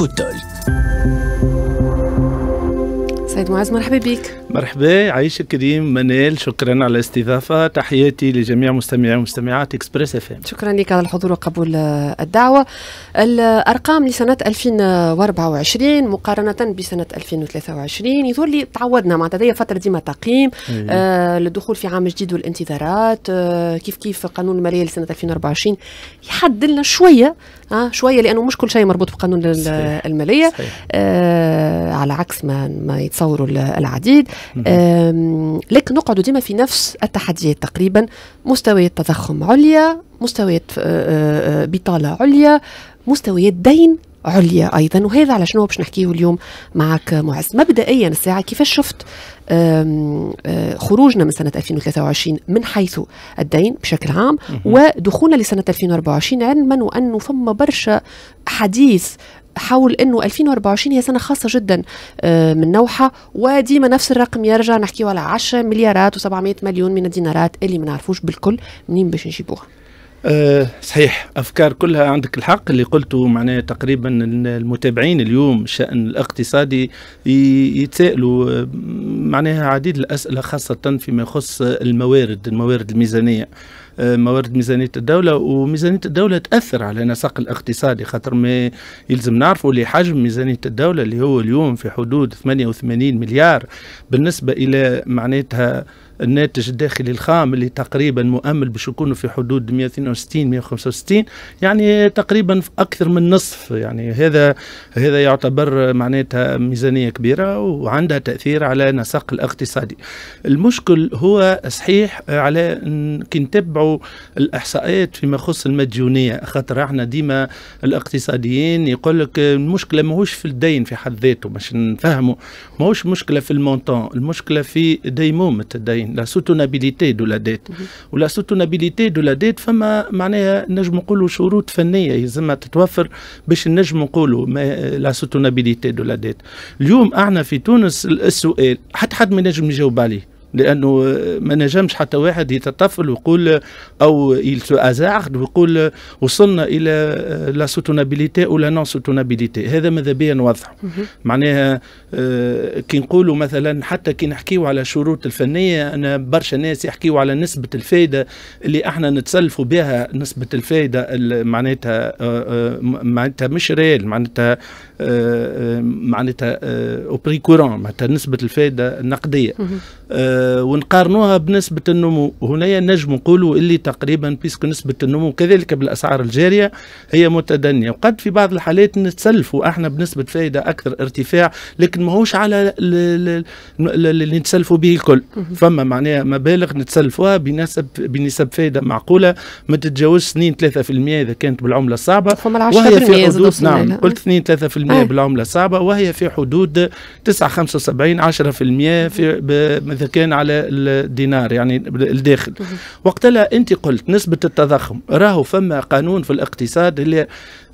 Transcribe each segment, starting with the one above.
إيكوتول سيد معاذ مرحبا بك مرحبا عايش كريم منال شكرا على الاستضافة تحياتي لجميع مستمعي ومستمعات اكسبريس اف شكرا لك على الحضور وقبول الدعوة الأرقام لسنة 2024 مقارنة بسنة 2023 يظهر لي تعودنا مع هذه فترة ديما تقييم إيه. آه للدخول في عام جديد والانتظارات آه كيف كيف قانون المالية لسنة 2024 يحد لنا شوية آه شوية لأنه مش كل شيء مربوط بقانون صحيح. المالية صحيح. آه على عكس ما ما يتصوروا العديد لكن نقعدوا ديما في نفس التحديات تقريبا مستويات تضخم عليا مستويات آه، آه، آه، بطاله عليا مستويات دين عليا ايضا وهذا على شنو باش نحكيه اليوم معك معز مبدئيا الساعه كيفاش شفت آه، خروجنا من سنه 2023 من حيث الدين بشكل عام ودخولنا لسنه 2024 علما وانه فما برشا حديث حول انه 2024 هي سنه خاصه جدا آه، من نوعها وديما نفس الرقم يرجع نحكيو على 10 مليارات و700 مليون من الدينارات اللي ما نعرفوش بالكل منين باش نجيبوها آه، صحيح افكار كلها عندك الحق اللي قلته معناه تقريبا المتابعين اليوم الشان الاقتصادي يتساءلوا آه، معناها عديد الاسئله خاصه فيما يخص الموارد الموارد الميزانيه آه، موارد ميزانيه الدوله وميزانيه الدوله تاثر على نسق الاقتصادي خاطر ما يلزم نعرفوا اللي حجم ميزانيه الدوله اللي هو اليوم في حدود 88 مليار بالنسبه الى معناتها الناتج الداخلي الخام اللي تقريبا مؤمل باش يكونوا في حدود 162 165 يعني تقريبا في اكثر من نصف يعني هذا هذا يعتبر معناتها ميزانيه كبيره وعندها تاثير على نسق الاقتصادي المشكل هو صحيح على كي نتبعوا الاحصاءات فيما يخص المديونيه خاطر احنا ديما الاقتصاديين يقول لك المشكله ماهوش في الدين في حد ذاته باش نفهموا ماهوش مشكله في المونطون المشكله في ديمومه الدين امرين لا سوتونابيليتي دو لا ديت la سوتونابيليتي دو لا ديت فما معناها نجم نقولوا شروط فنيه يلزمها تتوفر باش نجم نقولوا لا سوتونابيليتي دو لا ديت اليوم احنا في تونس السؤال حتى حد ما نجم يجاوب عليه لانه ما نجمش حتى واحد يتطفل ويقول او يلسو ازارد ويقول وصلنا الى لا سوتونابيليتي او لا نون سوتونابيليتي هذا ماذا بيا نوضحه معناها آه، كي نقولوا مثلا حتى كي نحكيوا على الشروط الفنيه انا برشا ناس يحكيوا على نسبه الفائده اللي احنا نتسلفوا بها نسبه الفائده معناتها آه، آه، معناتها مش ريال معناتها آه، آه، معناتها بري آه، كورون معناتها نسبه الفائده النقديه ونقارنوها بنسبه النمو هنا نجم نقولوا اللي تقريبا بيسكو نسبه النمو كذلك بالاسعار الجاريه هي متدنيه وقد في بعض الحالات نتسلفوا احنا بنسبه فائده اكثر ارتفاع لكن ماهوش على اللي نتسلفوا به الكل فما معناها مبالغ نتسلفوها بنسب بنسب فائده معقوله ما تتجاوزش 2 3% اذا كانت بالعمله الصعبه وهي في حدود نعم قلت 2 3% أيه. بالعمله الصعبه وهي في حدود 9 75 10% في اذا كان على الدينار يعني الداخل وقتها انت قلت نسبه التضخم راهو فما قانون في الاقتصاد اللي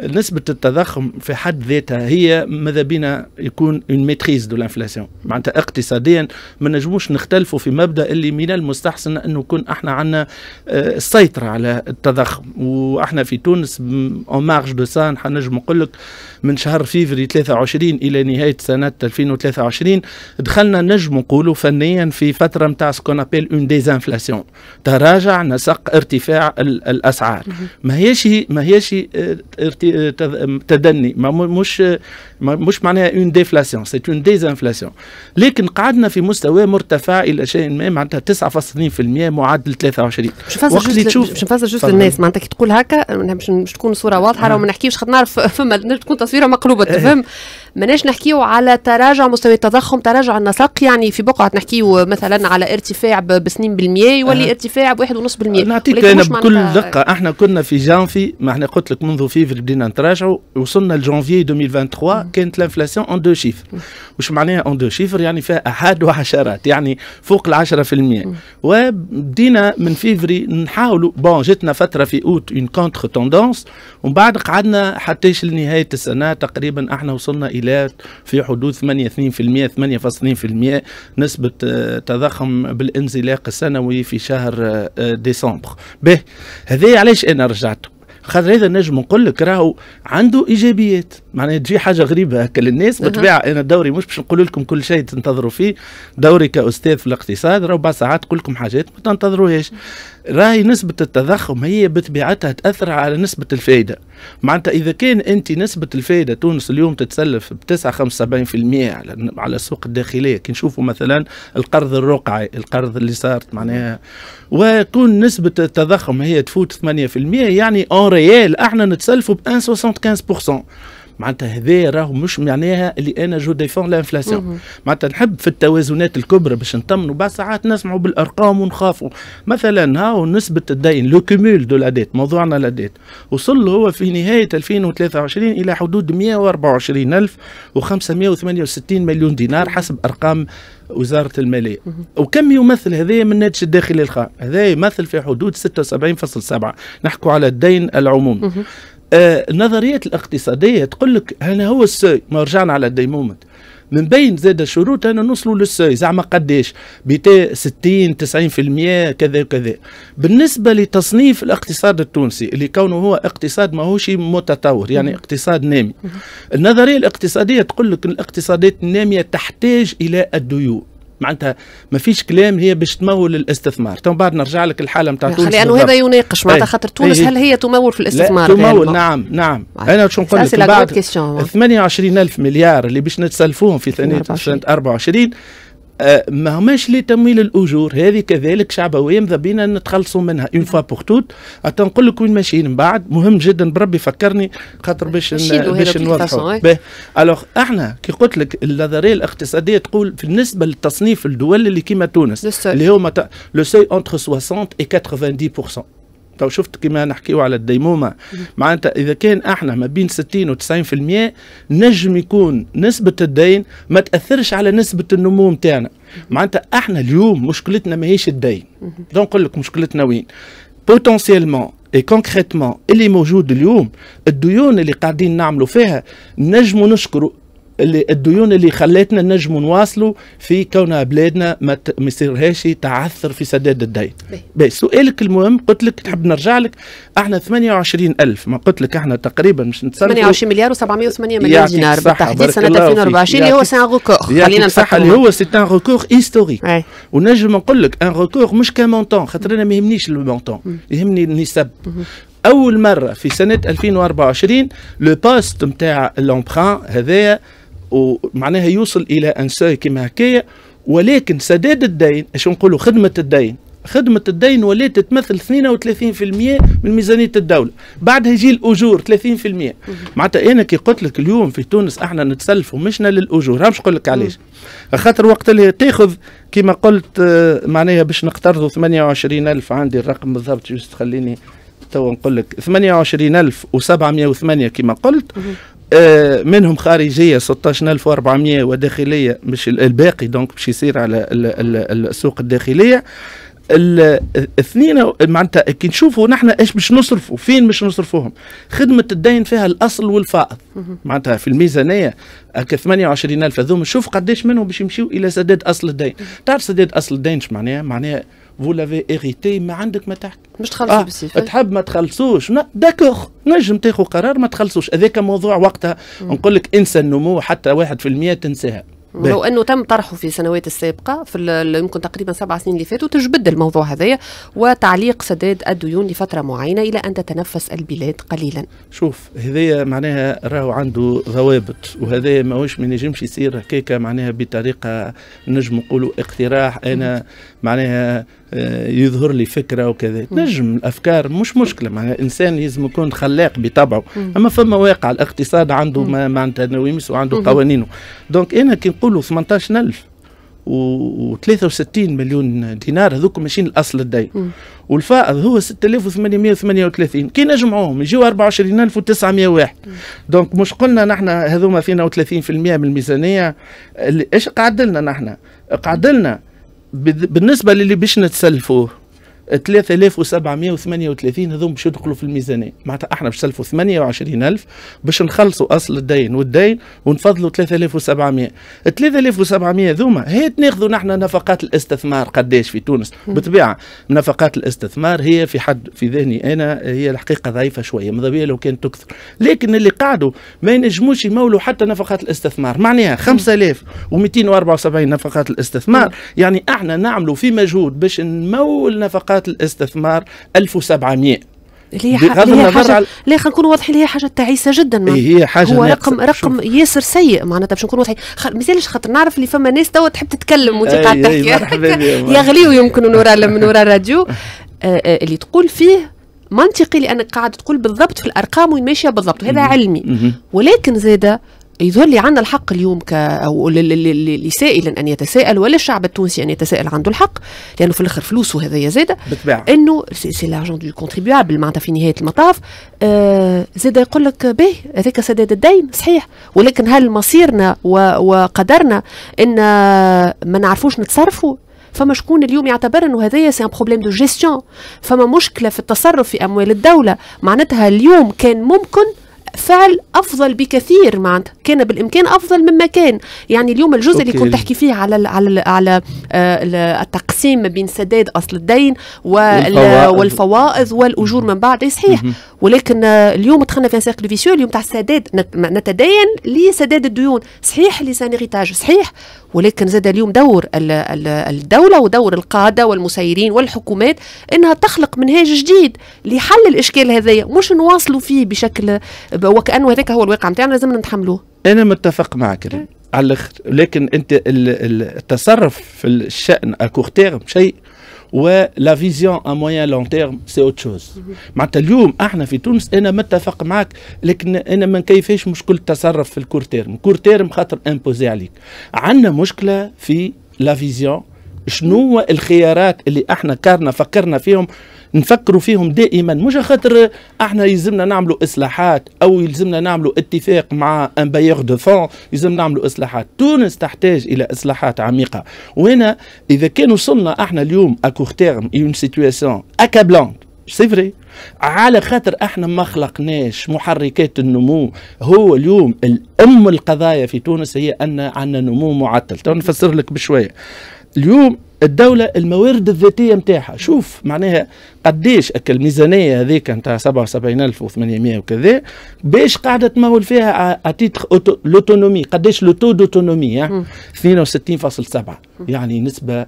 نسبه التضخم في حد ذاتها هي ماذا بينا يكون اون ميتريز دو لانفلاسيون معناتها اقتصاديا ما نجموش نختلفوا في مبدا اللي من المستحسن انه يكون احنا عندنا السيطره آه، على التضخم واحنا في تونس اون مارج دو سان حنجم نقول لك من شهر في فيفري 23 الى نهايه سنه 2023 دخلنا نجم نقولوا فنيا في فتره نتاع سكون ابيل اون ديزانفلاسيون تراجع نسق ارتفاع الاسعار ما هيش ما هيش تدني ما مش ما مش معناها اون ديفلاسيون سي اون ديزانفلاسيون لكن قعدنا في مستوى مرتفع الى شيء ما معناتها 9.2% معدل 23 وقت باش نفسر جوست للناس معناتها كي تقول هكا باش تكون الصوره واضحه راه ما نحكيش خاطر نعرف فما تكون تصويره مقلوبه vamos. مناش نحكيو على تراجع مستوى التضخم تراجع النسق يعني في بقعة نحكيو مثلا على ارتفاع بسنين بالمية يولي أه. ارتفاع ونص بالمية نعطيك انا بكل دقة احنا كنا في جانفي ما احنا قلت لك منذ فيفر بدينا نتراجعوا وصلنا لجانفي 2023 كانت الانفلاسيون اون دو شيفر وش معناها اون دو شيفر يعني فيها احد وعشرات يعني فوق ال 10% وبدينا من فيفري نحاولوا بون جاتنا فترة في اوت اون كونتر توندونس ومن بعد قعدنا حتى لنهاية السنة تقريبا احنا وصلنا الى البلاد في حدود 8.2% 8.2% نسبة آه، تضخم بالانزلاق السنوي في شهر آه، ديسمبر به هذا علاش انا رجعت خاطر هذا نجم نقول لك راهو عنده ايجابيات معناها تجي حاجه غريبه هكا للناس بالطبيعه انا دوري مش باش نقول لكم كل شيء تنتظروا فيه دوري كاستاذ في الاقتصاد ربع ساعات نقول لكم حاجات ما تنتظروهاش راهي نسبه التضخم هي بطبيعتها تاثر على نسبه الفائده معناتها اذا كان انت نسبه الفائده تونس اليوم تتسلف ب 9 75% على على السوق الداخليه كي نشوفوا مثلا القرض الرقعي القرض اللي صار معناها وكون نسبه التضخم هي تفوت 8% يعني اون ريال احنا نتسلفوا ب 1.75% معناتها هذا راهو مش معناها اللي انا جو ديفون لانفلاسيون معناتها نحب في التوازنات الكبرى باش نطمنوا بعض ساعات نسمعوا بالارقام ونخافوا مثلا هاو نسبه الدين لو كومول دو لاديت موضوعنا لاديت وصل له هو في نهايه 2023 الى حدود 124568 مليون دينار حسب ارقام وزاره الماليه وكم يمثل هذا من الناتج الداخلي الخام هذا يمثل في حدود 76.7 نحكوا على الدين العمومي النظريات آه، الاقتصاديه تقول لك انا هو السوي ما رجعنا على الديمومه من بين زاد الشروط انا نوصلوا للسوي زعما قداش بتاع 60 90% كذا وكذا بالنسبه لتصنيف الاقتصاد التونسي اللي كونه هو اقتصاد ماهوش متطور يعني اقتصاد نامي النظريه الاقتصاديه تقول لك الاقتصادات الناميه تحتاج الى الديون معناتها ما فيش كلام هي باش تمول الاستثمار تو بعد نرجع لك الحاله نتاع تونس لانه هذا يناقش معناتها إيه. خاطر تونس إيه. هل هي تمول في الاستثمار لا تمول نعم نعم انا شو نقول لك بعد 28 الف مليار اللي باش نتسلفوهم في سنه 24 أه، ما هماش لي تمويل الاجور هذه كذلك شعبويه ماذا بينا نتخلصوا منها اون فوا بور توت حتى نقول لك وين ماشيين من بعد مهم جدا بربي فكرني خاطر باش باش نوضحوا الوغ احنا كي قلت لك النظريه الاقتصاديه تقول بالنسبه للتصنيف الدول اللي كيما تونس اللي هما لو سي اونتر 60 و 90% تو شفت كيما نحكيو على الديمومه معناتها اذا كان احنا ما بين 60 و 90% نجم يكون نسبه الدين ما تاثرش على نسبه النمو نتاعنا معناتها احنا اليوم مشكلتنا ماهيش الدين دونك نقول لك مشكلتنا وين بوتونسيلمون اي كونكريتمون اللي موجود اليوم الديون اللي قاعدين نعملوا فيها نجموا نشكروا اللي الديون اللي خلتنا نجم نواصلوا في كون بلادنا ما يصيرهاش تعثر في سداد الدين بي. سؤالك المهم قلت لك تحب نرجع لك احنا 28 ألف ما قلت لك احنا تقريبا مش نتصرف 28 مليار و708 مليون دينار بالتحديد سنة 2024 اللي هو سان غوكور خلينا نفكر اللي هو سي ان غوكور هيستوريك ونجم نقول لك ان غوكور مش كمونتون خاطر انا ما يهمنيش المونتون يهمني النسب اول مره في سنه 2024 لو بوست نتاع لومبران هذايا ومعناها يوصل الى انسان كما هكايا ولكن سداد الدين اش نقولوا خدمه الدين خدمة الدين ولات تمثل 32% من ميزانية الدولة بعدها يجي الأجور 30% معناتها أنا كي قلت لك اليوم في تونس احنا نتسلفوا مشنا للأجور همش نقول لك علاش خاطر وقت اللي تاخذ كما قلت آه، معناها باش نقترضوا 28000 عندي الرقم بالضبط جوست خليني تو نقول لك 28708 كما قلت آه، منهم خارجية 16400 وداخلية مش الباقي دونك باش يصير على السوق الداخلية الاثنين معناتها كي نشوفوا نحن ايش باش نصرفوا فين باش نصرفوهم خدمه الدين فيها الاصل والفائض معناتها في الميزانيه هكا 28000 هذوما شوف قداش منهم باش يمشيو الى سداد اصل الدين تعرف سداد اصل الدين ايش معناها معناها فو لافي هيريتي ما عندك ما تحكي مش تخلصوا آه بصفة تحب ما تخلصوش داكوغ نجم تاخذ قرار ما تخلصوش هذاك موضوع وقتها نقول لك انسى النمو حتى 1% تنساها لو انه تم طرحه في السنوات السابقه في يمكن تقريبا سبع سنين اللي فاتوا تجبد الموضوع هذايا وتعليق سداد الديون لفتره معينه الى ان تتنفس البلاد قليلا. شوف هذايا معناها راهو عنده ضوابط وهذايا ماهوش ما ينجمش يصير هكاكا معناها بطريقه نجم نقولوا اقتراح انا معناها آه، يظهر لي فكره وكذا تنجم الافكار مش مشكله معناها الانسان لازم يكون خلاق بطبعه اما فما واقع الاقتصاد عنده معناتها نواميس وعنده قوانينه دونك انا كي نقولوا 18000 و 63 مليون دينار هذوك ماشيين الاصل الدين والفائض هو 6838 كي نجمعوهم يجيو 24901 دونك مش قلنا نحن هذوما فينا 30% من الميزانيه ايش قعد لنا نحن قعد لنا بالنسبه للي باش نتسلفوه 3738 هذوم باش يدخلوا في الميزانيه معناتها احنا باش نسلفوا 28000 باش نخلصوا اصل الدين والدين ونفضلوا 3700 3700 هذوما هي تناخذوا نحن نفقات الاستثمار قداش في تونس بطبيعه نفقات الاستثمار هي في حد في ذهني انا هي الحقيقه ضعيفه شويه ماذا بيا لو كانت تكثر لكن اللي قعدوا ما ينجموش يمولوا حتى نفقات الاستثمار معناها 5274 نفقات الاستثمار يعني احنا نعملوا في مجهود باش نمول نفقات صفقات الاستثمار 1700 اللي هي بغض النظر حاجة... على... لا خلينا نكون واضحين هي حاجه تعيسه جدا ما. إيه، هي حاجه هو رقم رقم رقم ياسر سيء معناتها باش نكون واضحين خ... مازالش خاطر نعرف اللي فما ناس توا تحب تتكلم وانت قاعد تحكي يغليوا يمكن من وراء من وراء الراديو آه، آه، اللي تقول فيه منطقي لانك قاعد تقول بالضبط في الارقام وين ماشيه بالضبط هذا علمي ولكن زاده يظهر عندنا الحق اليوم ك او لسائل ان يتساءل ولا الشعب التونسي ان يتساءل عنده الحق لانه في الاخر فلوسه هذايا زاده بالطبع انه سي لارجون دو كونتريبيابل معناتها في نهايه المطاف آه زاده يقول لك باهي هذاك سداد الدين صحيح ولكن هل مصيرنا وقدرنا ان ما نعرفوش نتصرفوا فما شكون اليوم يعتبر انه هذايا سي ان بروبليم دو جيستيون فما مشكله في التصرف في اموال الدوله معناتها اليوم كان ممكن فعل افضل بكثير معناتها كان بالامكان افضل مما كان يعني اليوم الجزء اللي كنت تحكي فيه على الـ على ال على آه، التقسيم بين سداد اصل الدين والفوائض والفوائض والاجور من بعد صحيح ولكن اليوم دخلنا في سيركل فيسيو اليوم تاع السداد نتدين لسداد الديون صحيح لي سان صحيح ولكن زاد اليوم دور الدوله ودور القاده والمسيرين والحكومات انها تخلق منهاج جديد لحل الاشكال هذايا مش نواصلوا فيه بشكل وكانه هذاك هو الواقع نتاعنا لازمنا نتحملوه انا متفق معك على الاخر لكن انت التصرف في الشان اكوغ شيء ولا فيزيون ا موان لون تيرم سي اوت شوز معناتها اليوم احنا في تونس انا متفق معاك لكن انا ما نكيفاش مشكله التصرف في الكور تيرم كور تيرم خاطر امبوزي عليك عندنا مشكله في لا فيزيون شنو الخيارات اللي احنا كارنا فكرنا فيهم نفكروا فيهم دائما مش خاطر احنا يلزمنا نعملوا اصلاحات او يلزمنا نعملوا اتفاق مع ان بايغ دو فون يلزمنا نعملوا اصلاحات تونس تحتاج الى اصلاحات عميقه وهنا اذا كان وصلنا احنا اليوم اكور تيرم اون سيتوياسيون اكابلانت سي فري على خاطر احنا ما خلقناش محركات النمو هو اليوم الام القضايا في تونس هي ان عندنا نمو معطل تو نفسر لك بشويه اليوم الدولة الموارد الذاتية نتاعها شوف معناها قديش الميزانية هذيك نتاع و800 وكذا باش قاعدة تمول فيها اتيتر لوتونومي قديش لو تو دوتونومي 62.7 يعني نسبة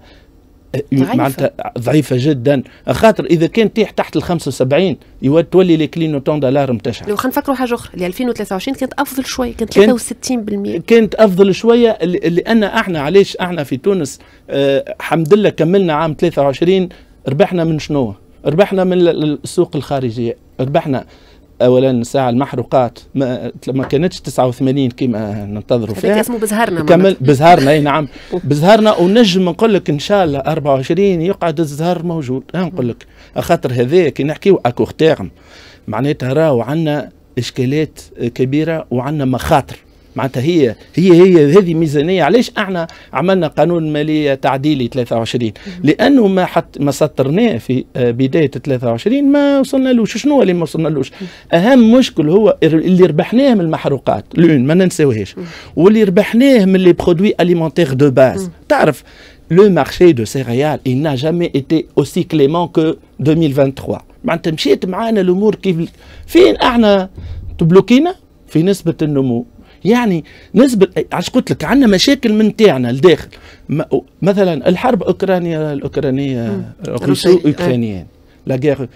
معناتها ضعيفه جدا خاطر اذا كان تيح تحت ال 75 تولي لي كلينوتون دولار نتاعها لو خلينا نفكروا حاجه اخرى ل 2023 كانت افضل شويه كانت 63% كانت افضل شويه لان احنا علاش احنا في تونس آه، الحمد لله كملنا عام 23 ربحنا من شنو؟ ربحنا من السوق الخارجيه ربحنا اولا ساعه المحروقات ما, ما كانتش 89 كما ننتظروا فيها اسمه بزهرنا كمل بزهرنا اي نعم بزهرنا ونجم نقول لك ان شاء الله 24 يقعد الزهر موجود نقول لك خاطر هذا كي نحكيو اكور تيرم معناتها راهو عندنا اشكالات كبيره وعندنا مخاطر معناتها هي هي هي هذه ميزانيه علاش احنا عملنا قانون ماليه تعديلي 23 لانه ما حط ما سطرناه في آه، بدايه 23 ما وصلنا لهش شنو اللي ما وصلنا لهش اهم مشكل هو اللي ربحناه من المحروقات لون ما ننساوهاش واللي ربحناه من لي برودوي اليمونتيغ دو باز تعرف لو مارشي دو سيريال il n'a jamais été aussi clément que 2023. معناتها مشيت معانا الامور كيف فين احنا تبلوكينا في نسبه النمو يعني نسبة عش قلت لك عندنا مشاكل من تاعنا لداخل مثلا الحرب أوكرانيا الأوكرانية الروسية الأوكرانية آه. لا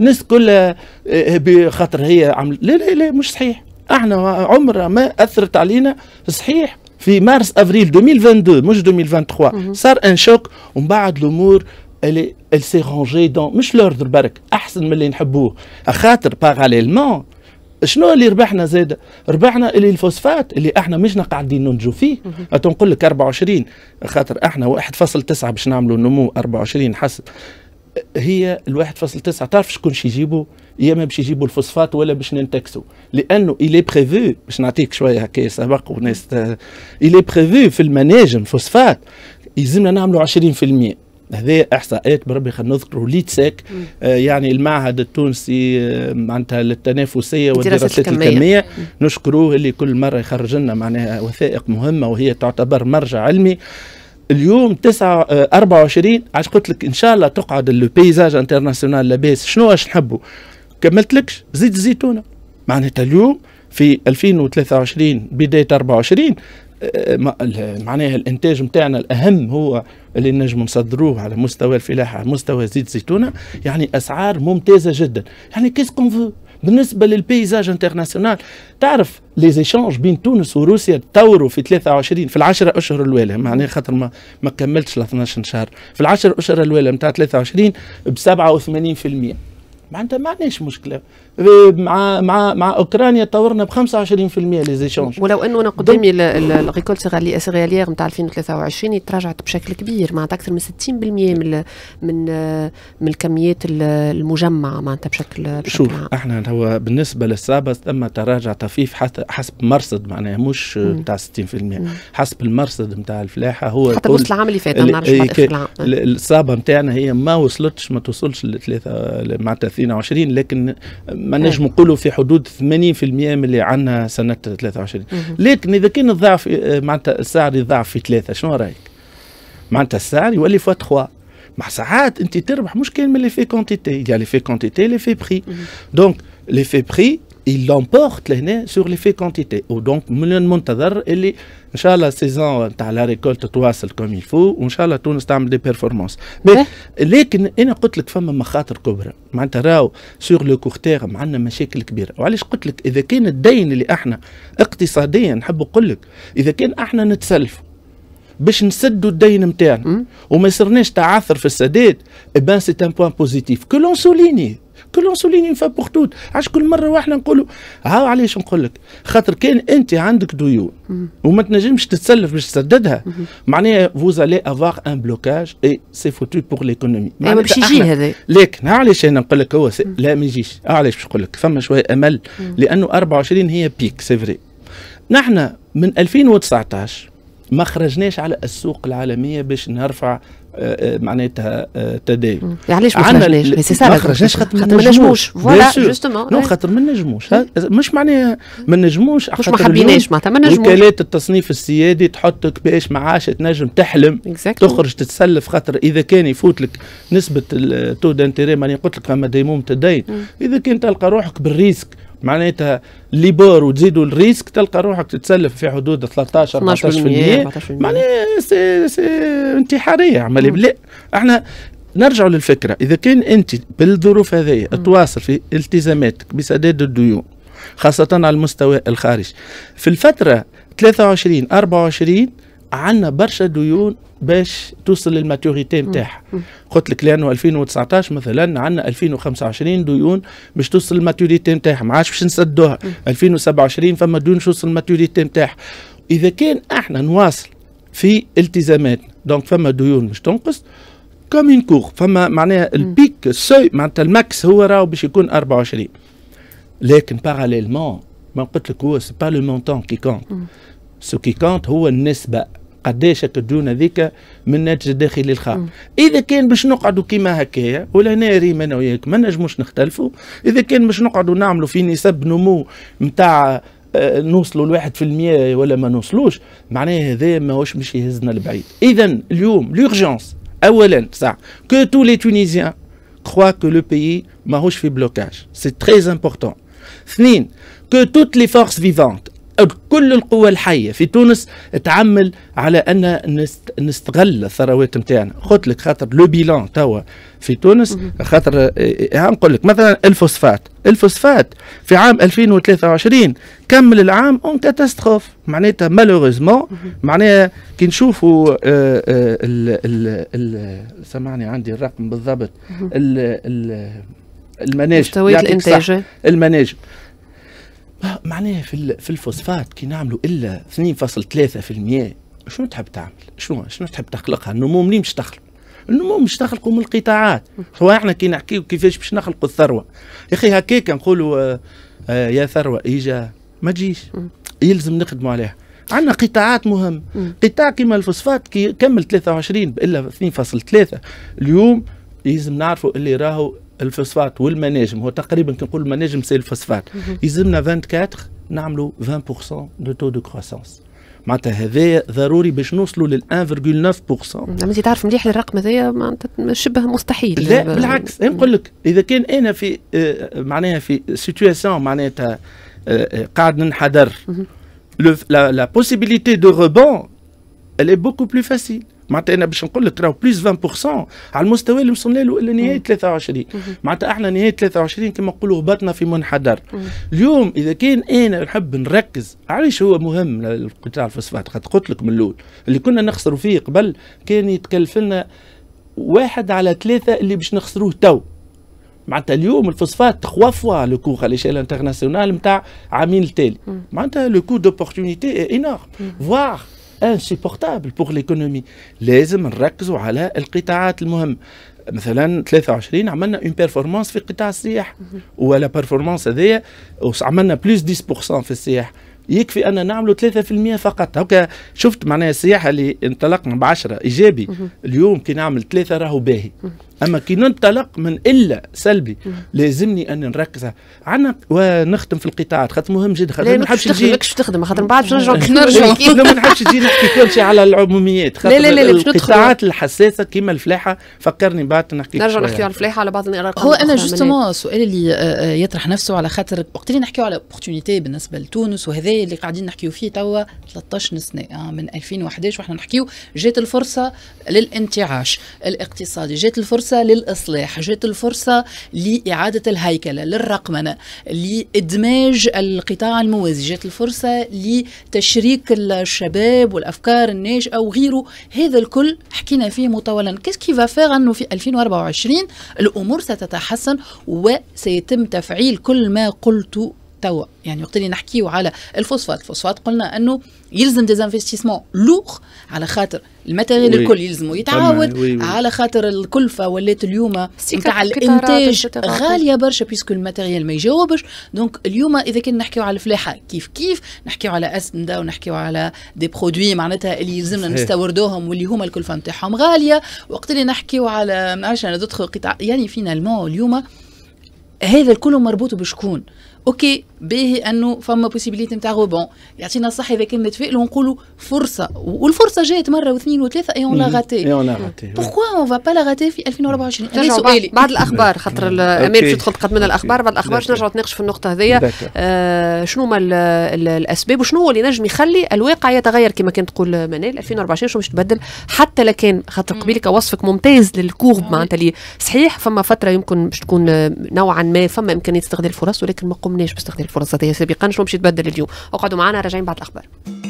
الناس كلها آه، بخاطر هي عمل لا لا لا مش صحيح احنا عمرها ما اثرت علينا صحيح في مارس افريل 2022 مش 2023 صار ان شوك ومن بعد الامور اللي سي رونجي دون مش لوردر برك احسن من اللي نحبوه خاطر باراليلمون شنو اللي ربحنا زاد ربحنا اللي الفوسفات اللي احنا مش قاعدين ننجو فيه تنقول لك 24 خاطر احنا 1.9 باش نعملوا نمو 24 حسب هي ال 1.9 تعرف شكون باش يجيبوا يا ما باش يجيبوا الفوسفات ولا باش ننتكسوا لانه الي بريفو باش نعطيك شويه هكا سبق وناس الي بريفو في المناجم فوسفات يلزمنا نعملوا 20% هذا احصائيات بربي خلينا نذكروا ليتساك آه، يعني المعهد التونسي آه، معناتها للتنافسيه والدراسات الكميه, الكمية. نشكروه اللي كل مره يخرج لنا معناها وثائق مهمه وهي تعتبر مرجع علمي اليوم 9 24 عش قلت لك ان شاء الله تقعد لو بيزاج انترناسيونال لاباس شنو اش نحبوا كملت لك زيت الزيتونه معناتها اليوم في 2023 بدايه 24 معناها الانتاج نتاعنا الاهم هو اللي نجم نصدروه على مستوى الفلاحه على مستوى زيت زيتونه يعني اسعار ممتازه جدا يعني كيس كون فو بالنسبه للبيزاج انترناسيونال تعرف لي زيشانج بين تونس وروسيا تطوروا في 23 في العشرة اشهر الاولى معناها خاطر ما ما كملتش ل 12 شهر في العشرة اشهر الاولى نتاع 23 ب 87% معناتها ما عندناش مشكله مع مع مع اوكرانيا طورنا ب 25% لي زيشونج ولو انه انا قدامي الريكولت سيغاليير نتاع 2023 تراجعت بشكل كبير معناتها اكثر من 60% من من من الكميات المجمعه معناتها بشكل بشكل شوف عام. احنا هو بالنسبه للسابس تم تراجع طفيف حسب مرصد معناها مش نتاع 60% مم. حسب المرصد نتاع الفلاحه هو حتى وصل العام اللي فات ما نعرفش إيه، العام الصابه نتاعنا هي ما وصلتش ما توصلش ل 3 معناتها 22 لكن ما نجم نعم. نقولوا في حدود 80% من اللي عندنا سنه 23 لكن اذا كان الضعف آه، معناتها السعر يضعف في ثلاثه شنو رايك؟ معناتها السعر يولي فوا 3 مع ساعات انت تربح مش كان من لي في كونتيتي يا لي في كونتيتي لي في بري دونك لي في بري il l'emporte لهنا sur l'effet quantité ودونك من المنتظر اللي ان شاء الله السيزون تاع لا ريكولت تواصل كوم يلفو وان شاء الله تونس تعمل دي بيرفورمانس لكن انا قلت لك فما مخاطر كبرى معناتها راهو سور لو كورتير عندنا مشاكل كبيره وعلاش قلت لك اذا كان الدين اللي احنا اقتصاديا نحب نقول لك اذا كان احنا نتسلفوا باش نسدوا الدين نتاعنا وما يصيرناش تعثر في السداد ايبان سي ان بوان بوزيتيف كو لون سوليني كل انسولين فا بخطوط توت علاش كل مره واحنا نقولوا ها علاش نقول لك خاطر كان انت عندك ديون وما تنجمش تتسلف باش تسددها معناها فوز الي افواغ ان بلوكاج اي سي فوتو بور ليكونومي ما باش يجي هذا لكن علاش انا نقول لك هو لا ما يجيش علاش باش نقول لك فما شويه امل لانه 24 هي بيك سي فري نحن من 2019 ما خرجناش على السوق العالميه باش نرفع آه، آه، معناتها آه، تداول يعني علاش ما خرجناش ما خرجناش خاطر ما نجموش فوالا جوستومون نو خاطر ما نجموش مش معناها ما نجموش مش ما حبيناش معناتها ما نجموش وكالات التصنيف السيادي تحطك باش معاش تنجم تحلم exactly. تخرج تتسلف خاطر اذا كان يفوت لك نسبه التو دانتيري ماني قلت لك فما ديموم تدين اذا كان تلقى روحك بالريسك معناتها ليبور وتزيدوا الريسك تلقى روحك تتسلف في حدود 13 14% معناها سي سي انتحاريه عمليه لا احنا نرجعوا للفكره اذا كان انت بالظروف هذه تواصل في التزاماتك بسداد الديون خاصه على المستوى الخارجي في الفتره 23 24 عندنا برشا ديون باش توصل للماتوريتي نتاعها قلت لك لانه 2019 مثلا عندنا 2025 ديون باش توصل للماتوريتي نتاعها ما عادش باش نسدوها 2027 فما ديون باش توصل للماتوريتي نتاعها اذا كان احنا نواصل في التزامات دونك فما ديون باش تنقص كوم اون كور فما معناها البيك السوي معناتها الماكس هو راهو باش يكون 24 لكن باراليلمون ما قلت لك هو سي با لو مونتون كي كونت سو كي كونت هو النسبه قداش يقدرونا ذيك من الناتج الداخلي الخام اذا كان باش نقعدوا كيما هكايا هنا ريم انا وياك ما نجموش نختلفوا اذا كان باش نقعدوا نعملوا في نسب نمو نتاع آه، نوصلوا لواحد في المية ولا ما نوصلوش معناها هذا ماهوش باش يهزنا لبعيد اذا اليوم لورجونس اولا صح كو تو لي تونيزيان كخوا كو لو بيي ماهوش في بلوكاج سي تري امبورتون اثنين كو توت لي فورس فيفونت كل القوى الحية في تونس تعمل على أن نستغل الثروات نتاعنا قلت لك خاطر لو بيلان توا في تونس خاطر آه، آه، نقول لك مثلا الفوسفات الفوسفات في عام 2023 كمل العام اون كاتاستروف معناتها مالوريزمون معناها كي نشوفوا آه، سمعني عندي الرقم بالضبط المناجم مستويات الانتاج المناجم معناها في في الفوسفات كي نعملوا الا 2.3% شنو تحب تعمل؟ شنو شنو تحب تخلقها؟ النمو منين باش تخلق؟ النمو باش تخلقوا من القطاعات هو احنا كي نحكيو كيفاش باش نخلقوا الثروه يا اخي هكاك نقولوا آه آه يا ثروه ايجا ما تجيش يلزم نخدموا عليها عندنا قطاعات مهمة قطاع كيما الفوسفات كي كمل 23 الا 2.3 اليوم يلزم نعرفوا اللي راهو الفوسفات والمناجم هو تقريبا كنقول المناجم سي الفوسفات يلزمنا 24 نعملوا 20% دو تو دو كروسونس معناتها هذايا ضروري باش نوصلوا لل 1.9% نعم، انت تعرف مليح الرقم هذايا معناتها شبه مستحيل لا يعني بالعكس نقول لك اذا كان انا في آه، معناها في سيتياسيون معناتها آه، آه، قاعد ننحدر لا بوسيبيليتي دو روبون elle est beaucoup plus facile معناتها انا باش نقول لك راهو بليس 20% على المستوى اللي وصلنا له الى نهايه 23 معناتها احنا نهايه 23 كما نقولوا هبطنا في منحدر اليوم اذا كان انا نحب نركز علاش هو مهم القطاع الفوسفات قد قلت لك من الاول اللي كنا نخسروا فيه قبل كان يتكلف لنا واحد على ثلاثه اللي باش نخسروه تو معناتها اليوم الفوسفات تخوا فوا لو كو على ليشيل انترناسيونال نتاع عامين التالي معناتها لو كو دوبورتونيتي انورم فواغ انسيبورتابل بوغ ليكونومي لازم نركزوا على القطاعات المهمه مثلا 23 عملنا اون بيرفورمانس في قطاع السياحه ولا بيرفورمانس هذايا عملنا بلوس 10% في السياحه يكفي ان نعملوا 3% فقط هكا شفت معناها السياحه اللي انطلقنا ب 10 ايجابي اليوم كي نعمل 3 راهو باهي اما كي ننطلق من الا سلبي لازمني ان نركز عنا ونختم في القطاعات خاطر مهم جدا خاطر ما نحبش نجي ماكش تخدم خاطر من بعد باش نرجعوا كيف نرجعوا ما نحبش نجي نحكي كل شيء على العموميات خاطر لا لا لا القطاعات الحساسه كيما الفلاحه فكرني بعد نحكي نرجع نحكي على الفلاحه على بعض الارقام هو انا جوستومون السؤال اللي آه، آه، يطرح نفسه على خاطر وقت اللي نحكيو على اوبورتونيتي بالنسبه لتونس وهذا اللي قاعدين نحكيو فيه توا 13 سنه آه، من 2011 واحنا نحكيو جات الفرصه للانتعاش الاقتصادي جات الفرصه الفرصة للإصلاح جات الفرصة لإعادة الهيكلة للرقمنة لإدماج القطاع الموازي جات الفرصة لتشريك الشباب والأفكار الناشئة وغيره هذا الكل حكينا فيه مطولا كيف كيفا فاغ أنه في 2024 الأمور ستتحسن وسيتم تفعيل كل ما قلت توا يعني وقت اللي نحكيو على الفوسفات الفوسفات قلنا انه يلزم ديزانفستيسمون لوغ على خاطر الماتيريال الكل يلزمه يتعاود على خاطر الكلفه ولات اليوم نتاع الانتاج غاليه برشا بيسكو الماتيريال ما يجاوبش دونك اليوم اذا كنا نحكيو على الفلاحه كيف كيف نحكيو على اسنده ونحكيو على دي برودوي معناتها اللي يلزمنا نستوردوهم واللي هما الكلفه نتاعهم غاليه وقت اللي نحكيو على ما نعرفش انا دوتخ قطاع يعني فينالمون اليوم هذا الكل مربوط بشكون اوكي باهي انه فما بوسيبيليتي نتاع روبون يعطينا الصح اذا كان نتفائل ونقولوا فرصه والفرصه جات مره واثنين وثلاثه اي اون لا غاتي اي اون لا غاتي اون فا با لا غاتي في 2024 هذا سؤالي بعد الاخبار خاطر امير باش تدخل تقدم لنا الاخبار بعد الاخبار باش نرجعوا نتناقش في النقطه هذيا آه، شنو هما الاسباب وشنو هو اللي نجم يخلي الواقع يتغير كما كانت تقول منال 2024 شنو باش تبدل حتى لكان خاطر قبيلك وصفك ممتاز للكورب معناتها اللي صحيح فما فتره يمكن باش تكون نوعا ما فما امكانيه استغلال الفرص ولكن ما قمناش باستغلال الفرص سابقا شنو باش يتبدل اليوم اقعدوا معنا راجعين بعد الاخبار